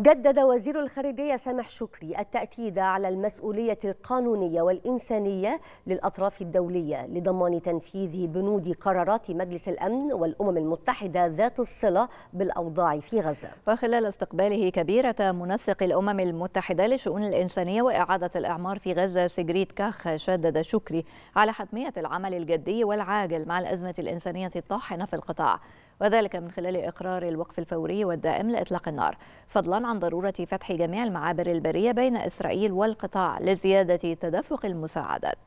جدد وزير الخارجية سامح شكري التأكيد على المسؤولية القانونية والإنسانية للأطراف الدولية لضمان تنفيذ بنود قرارات مجلس الأمن والأمم المتحدة ذات الصلة بالأوضاع في غزة وخلال استقباله كبيرة منسق الأمم المتحدة للشؤون الإنسانية وإعادة الإعمار في غزة سيجريت كاخ شدد شكري على حتمية العمل الجدي والعاجل مع الأزمة الإنسانية الطاحنة في القطاع وذلك من خلال إقرار الوقف الفوري والدائم لإطلاق النار فضلا عن ضرورة فتح جميع المعابر البرية بين إسرائيل والقطاع لزيادة تدفق المساعدات